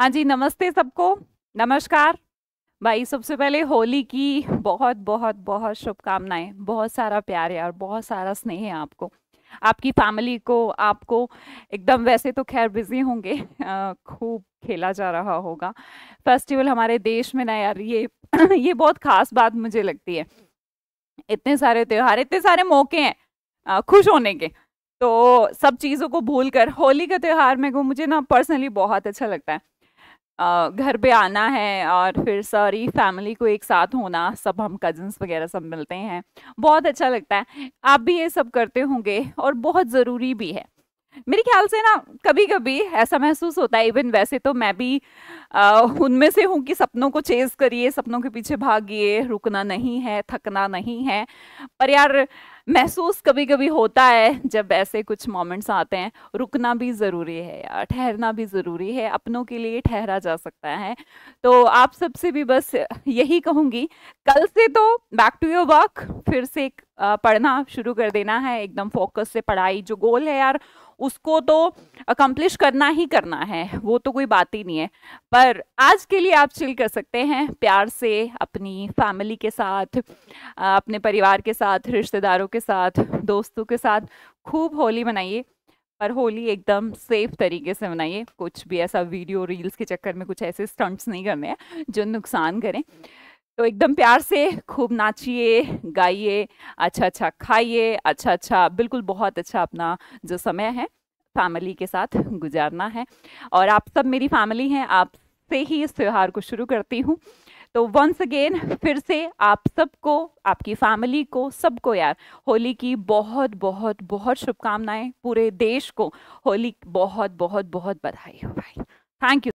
हाँ जी नमस्ते सबको नमस्कार भाई सबसे पहले होली की बहुत बहुत बहुत शुभकामनाएं बहुत सारा प्यार है और बहुत सारा स्नेह है आपको आपकी फैमिली को आपको एकदम वैसे तो खैर बिजी होंगे खूब खेला जा रहा होगा फेस्टिवल हमारे देश में ना यार ये ये बहुत खास बात मुझे लगती है इतने सारे त्यौहार इतने सारे मौके हैं खुश होने के तो सब चीज़ों को भूल कर होली का त्यौहार मेरे को मुझे ना पर्सनली बहुत अच्छा लगता है घर पे आना है और फिर सारी फैमिली को एक साथ होना सब हम कजन्स वगैरह सब मिलते हैं बहुत अच्छा लगता है आप भी ये सब करते होंगे और बहुत ज़रूरी भी है मेरे ख्याल से ना कभी कभी ऐसा महसूस होता है इवन वैसे तो मैं भी उनमें से हूँ कि सपनों को चेज करिए सपनों के पीछे भागिए रुकना नहीं है थकना नहीं है पर यार महसूस कभी कभी होता है जब ऐसे कुछ मोमेंट्स आते हैं रुकना भी ज़रूरी है यार ठहरना भी ज़रूरी है अपनों के लिए ठहरा जा सकता है तो आप सबसे भी बस यही कहूँगी कल से तो बैक टू योर वर्क फिर से पढ़ना शुरू कर देना है एकदम फोकस से पढ़ाई जो गोल है यार उसको तो अकम्पलिश करना ही करना है वो तो कोई बात ही नहीं है पर आज के लिए आप चिल कर सकते हैं प्यार से अपनी फैमिली के साथ अपने परिवार के साथ रिश्तेदारों के साथ दोस्तों के साथ खूब होली मनाइए पर होली एकदम सेफ तरीके से मनाइए कुछ भी ऐसा वीडियो रील्स के चक्कर में कुछ ऐसे स्टंट्स नहीं करने हैं जो नुकसान करें तो एकदम प्यार से खूब नाचिए गाइए अच्छा अच्छा खाइए अच्छा अच्छा बिल्कुल बहुत अच्छा अपना जो समय है फैमिली के साथ गुजारना है और आप सब मेरी फैमिली हैं आप से ही इस त्यौहार को शुरू करती हूँ तो वंस अगेन फिर से आप सबको आपकी फैमिली को सबको यार होली की बहुत बहुत बहुत शुभकामनाएं पूरे देश को होली बहुत बहुत बहुत बधाई हो भाई थैंक यू